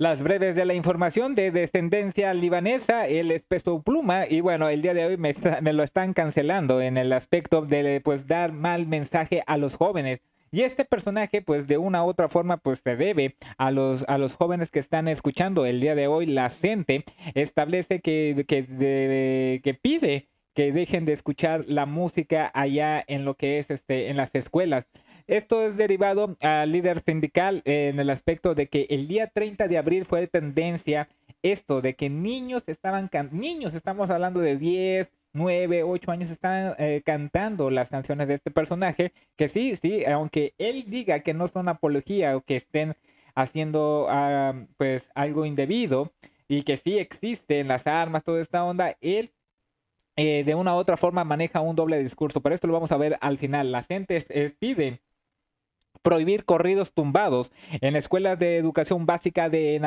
Las breves de la información de descendencia libanesa, el espeso pluma, y bueno, el día de hoy me, lo están cancelando en el aspecto de pues dar mal mensaje a los jóvenes. Y este personaje, pues de una u otra forma, pues se debe a los, a los jóvenes que están escuchando el día de hoy. La gente establece que, que, que pide que dejen de escuchar la música allá en lo que es este, en las escuelas. Esto es derivado al líder sindical en el aspecto de que el día 30 de abril fue de tendencia esto de que niños estaban, niños estamos hablando de 10, 9, 8 años están eh, cantando las canciones de este personaje, que sí, sí, aunque él diga que no son apología o que estén haciendo pues algo indebido y que sí existen las armas, toda esta onda, él eh, de una u otra forma maneja un doble discurso, pero esto lo vamos a ver al final. La gente eh, pide prohibir corridos tumbados en escuelas de educación básica de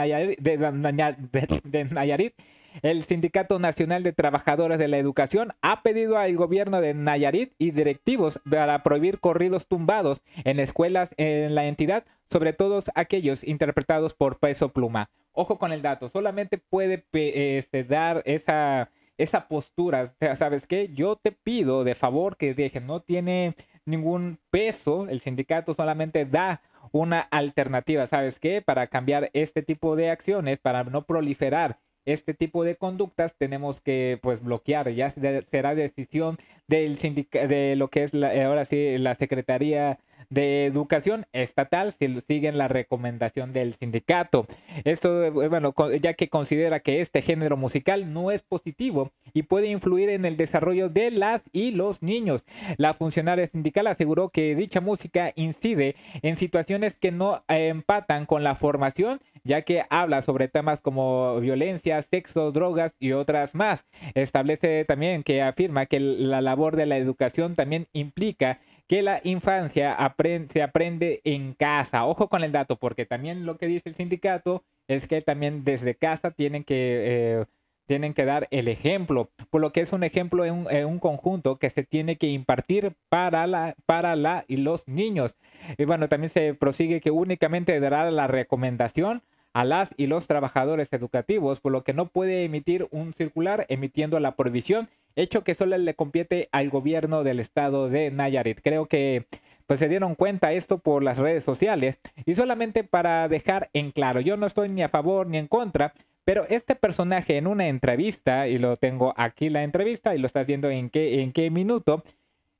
Nayarit, El Sindicato Nacional de Trabajadores de la Educación ha pedido al gobierno de Nayarit y directivos para prohibir corridos tumbados en escuelas en la entidad, sobre todo aquellos interpretados por peso pluma. Ojo con el dato, solamente puede este, dar esa, esa postura. ¿Sabes qué? Yo te pido de favor que dejen, no tiene ningún peso, el sindicato solamente da una alternativa, ¿sabes qué? Para cambiar este tipo de acciones, para no proliferar este tipo de conductas, tenemos que pues bloquear, ya será decisión del sindicato, de lo que es la, ahora sí la Secretaría de educación estatal si siguen la recomendación del sindicato. Esto, bueno, ya que considera que este género musical no es positivo y puede influir en el desarrollo de las y los niños. La funcionaria sindical aseguró que dicha música incide en situaciones que no empatan con la formación, ya que habla sobre temas como violencia, sexo, drogas y otras más. Establece también que afirma que la labor de la educación también implica que la infancia aprende, se aprende en casa. Ojo con el dato, porque también lo que dice el sindicato es que también desde casa tienen que, eh, tienen que dar el ejemplo, por lo que es un ejemplo en un, conjunto que se tiene que impartir para la, para la y los niños. Y bueno, también se prosigue que únicamente dará la recomendación a las y los trabajadores educativos, por lo que no puede emitir un circular emitiendo la prohibición, hecho que solo le compete al gobierno del estado de Nayarit. Creo que pues se dieron cuenta esto por las redes sociales y solamente para dejar en claro, yo no estoy ni a favor ni en contra, pero este personaje en una entrevista, y lo tengo aquí la entrevista y lo estás viendo en qué, en qué minuto,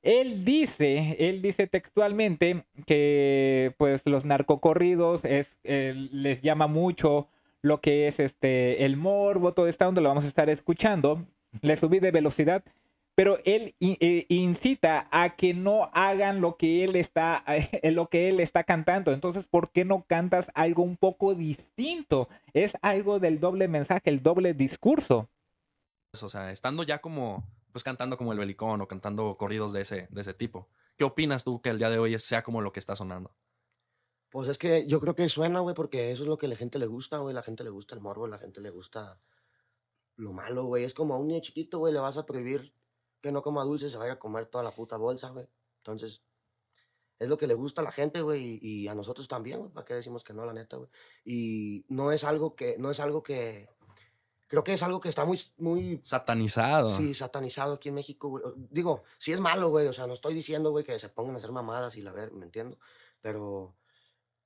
él dice, él dice textualmente que pues los narcocorridos les llama mucho lo que es este el morbo, todo esto donde lo vamos a estar escuchando. Le subí de velocidad, pero él eh, incita a que no hagan lo que él está eh, lo que él está cantando. Entonces, ¿por qué no cantas algo un poco distinto? Es algo del doble mensaje, el doble discurso. O sea, estando ya como pues cantando como el Belicón o cantando corridos de ese, de ese tipo. ¿Qué opinas tú que el día de hoy sea como lo que está sonando? Pues es que yo creo que suena, güey, porque eso es lo que a la gente le gusta, güey. La gente le gusta el morbo, la gente le gusta lo malo, güey. Es como a un niño chiquito, güey, le vas a prohibir que no coma dulce, se vaya a comer toda la puta bolsa, güey. Entonces, es lo que le gusta a la gente, güey, y, a nosotros también, güey. ¿Para qué decimos que no, la neta, güey? Y no es algo que, no es algo que, creo que es algo que está muy, muy... Satanizado. Sí, satanizado aquí en México, güey. Digo, sí es malo, güey. O sea, no estoy diciendo, güey, que se pongan a hacer mamadas y la ver, me entiendo. Pero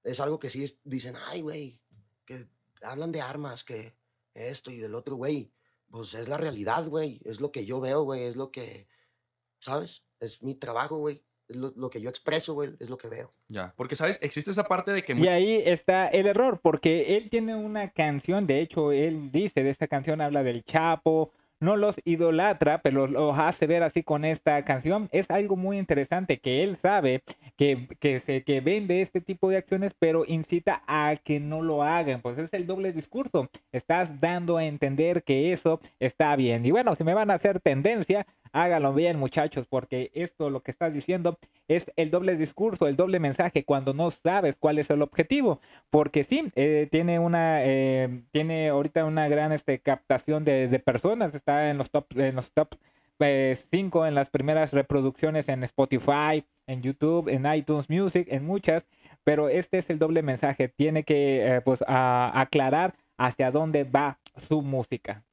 es algo que sí dicen, ay, güey, que hablan de armas, que esto y del otro, güey. Pues es la realidad, güey. Es lo que yo veo, güey. Es lo que, ¿sabes? Es mi trabajo, güey lo, que yo expreso, es lo que veo. Ya, porque, ¿sabes? Existe esa parte de que... Y ahí está el error, porque él tiene una canción, de hecho, él dice de esta canción, habla del Chapo, no los idolatra, pero los hace ver así con esta canción. Es algo muy interesante que él sabe que, se, que vende este tipo de acciones, pero incita a que no lo hagan. Pues es el doble discurso. Estás dando a entender que eso está bien. Y bueno, si me van a hacer tendencia, háganlo bien muchachos, porque esto lo que estás diciendo es el doble discurso, el doble mensaje cuando no sabes cuál es el objetivo. Porque sí, eh, tiene una, eh, tiene ahorita una gran este, captación de, personas, está en los top, en los top 5 eh, en las primeras reproducciones en Spotify, en YouTube, en iTunes Music, en muchas, pero este es el doble mensaje, tiene que eh, pues, aclarar hacia dónde va su música.